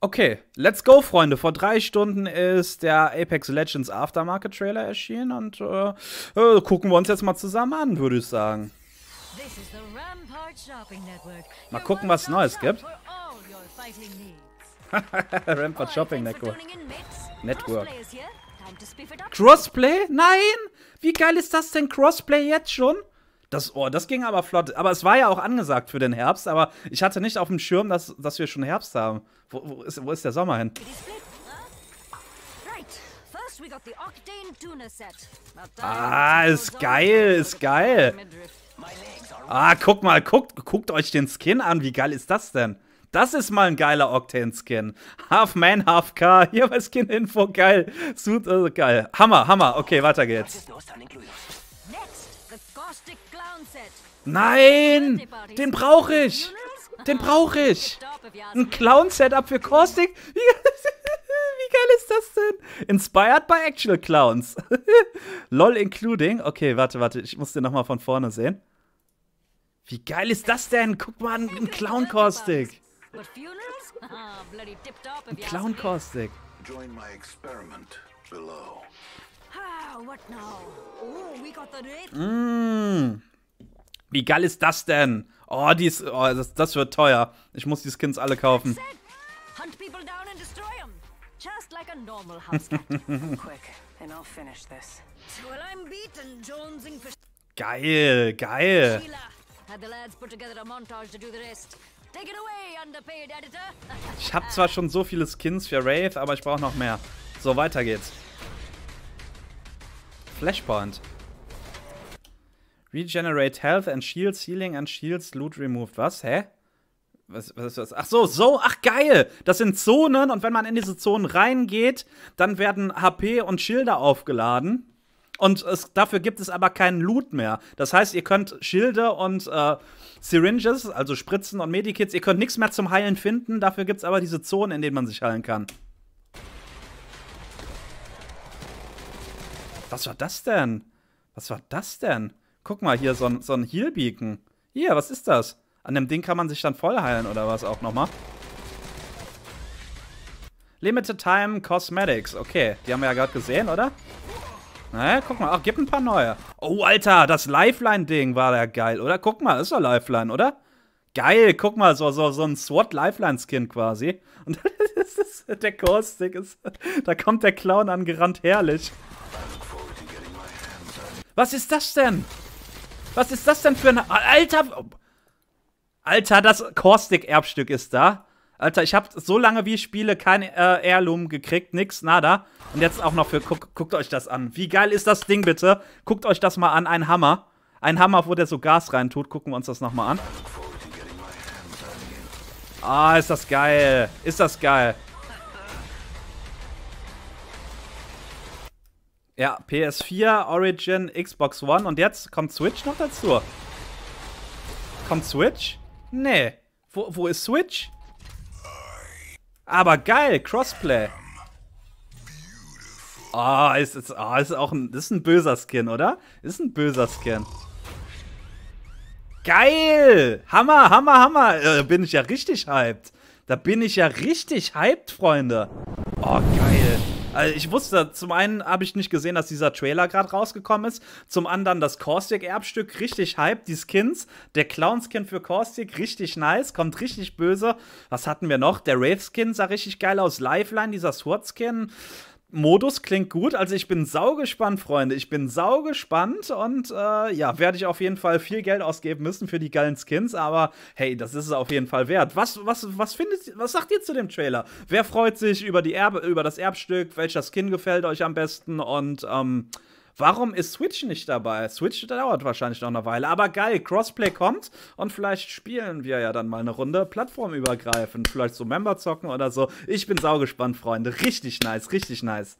Okay, let's go, Freunde. Vor drei Stunden ist der Apex Legends Aftermarket Trailer erschienen und äh, äh, gucken wir uns jetzt mal zusammen an, würde ich sagen. Mal gucken, was Neues gibt. Rampart Shopping Network. Network. Crossplay? Nein! Wie geil ist das denn? Crossplay jetzt schon? Das, oh, das ging aber flott. Aber es war ja auch angesagt für den Herbst, aber ich hatte nicht auf dem Schirm, dass, dass wir schon Herbst haben. Wo, wo, ist, wo ist der Sommer hin? Ah, ist geil, ist geil. Ah, guck mal, guckt, guckt euch den Skin an. Wie geil ist das denn? Das ist mal ein geiler Octane-Skin. Half Man, Half Car. Hier bei Skin-Info. Geil. Suit, also geil. Hammer, Hammer. Okay, weiter geht's. Next. Nein! Den brauche ich! Den brauche ich! Ein Clown-Setup für Caustic? Wie, geil ist das denn? Inspired by actual Clowns. LOL including. Okay, warte, warte. Ich muss den nochmal von vorne sehen. Wie geil ist das denn? Guck mal ein Clown-Caustic. Ein Clown-Caustic. Join my experiment below. Mmh. Wie geil ist das denn? Oh, die ist, oh das, das wird teuer. Ich muss die Skins alle kaufen. geil, geil. Ich habe zwar schon so viele Skins für Wraith, aber ich brauche noch mehr. So, weiter geht's. Flashpoint. Regenerate Health and Shields, Healing and Shields, Loot Removed. Was? Hä? Was, was ist das? Ach so, so, ach geil! Das sind Zonen und wenn man in diese Zonen reingeht, dann werden HP und Schilder aufgeladen. Und es, dafür gibt es aber keinen Loot mehr. Das heißt, ihr könnt Schilde und äh, Syringes, also Spritzen und Medikits, ihr könnt nichts mehr zum Heilen finden. Dafür gibt es aber diese Zonen, in denen man sich heilen kann. Was war das denn? Was war das denn? Guck mal, hier so ein, so ein Heal-Beacon. Hier, was ist das? An dem Ding kann man sich dann voll heilen oder was auch nochmal? Limited Time Cosmetics. Okay, die haben wir ja gerade gesehen, oder? Naja, guck mal. Ach, gib ein paar neue. Oh, Alter, das Lifeline-Ding war ja geil, oder? Guck mal, ist doch Lifeline, oder? Geil, guck mal, so, so, so ein SWAT-Lifeline-Skin quasi. Und das ist, der ghost stick ist, da kommt der Clown angerannt, herrlich. Was ist das denn? Was ist das denn für ein... Alter! Alter, das Caustic-Erbstück ist da. Alter, ich habe so lange wie ich spiele kein äh, Heirloom gekriegt, nix, nada. Und jetzt auch noch für, guck, guckt euch das an. Wie geil ist das Ding bitte? Guckt euch das mal an, ein Hammer. Ein Hammer, wo der so Gas reintut. Gucken wir uns das nochmal an. Ah, ist das geil. Ist das geil. Ja, PS4, Origin, Xbox One und jetzt kommt Switch noch dazu. Kommt Switch? Nee. Wo, wo ist Switch? Aber geil, Crossplay. Oh, ist, ist, oh, ist auch ein, ist ein böser Skin, oder? Ist ein böser Skin. Geil! Hammer, hammer, hammer. Äh, da bin ich ja richtig hyped. Da bin ich ja richtig hyped, Freunde. Oh, geil. Also ich wusste, zum einen habe ich nicht gesehen, dass dieser Trailer gerade rausgekommen ist. Zum anderen das Caustic-Erbstück, richtig hype. Die Skins, der Clown-Skin für Caustic, richtig nice, kommt richtig böse. Was hatten wir noch? Der Rave-Skin sah richtig geil aus. Lifeline, dieser Sword-Skin. Modus klingt gut. Also ich bin saugespannt, Freunde. Ich bin saugespannt und äh, ja, werde ich auf jeden Fall viel Geld ausgeben müssen für die geilen Skins, aber hey, das ist es auf jeden Fall wert. Was, was, was findet was sagt ihr zu dem Trailer? Wer freut sich über die Erbe, über das Erbstück? Welcher Skin gefällt euch am besten? Und ähm, Warum ist Switch nicht dabei? Switch dauert wahrscheinlich noch eine Weile. Aber geil, Crossplay kommt und vielleicht spielen wir ja dann mal eine Runde plattformübergreifend. Vielleicht so Member zocken oder so. Ich bin saugespannt, Freunde. Richtig nice, richtig nice.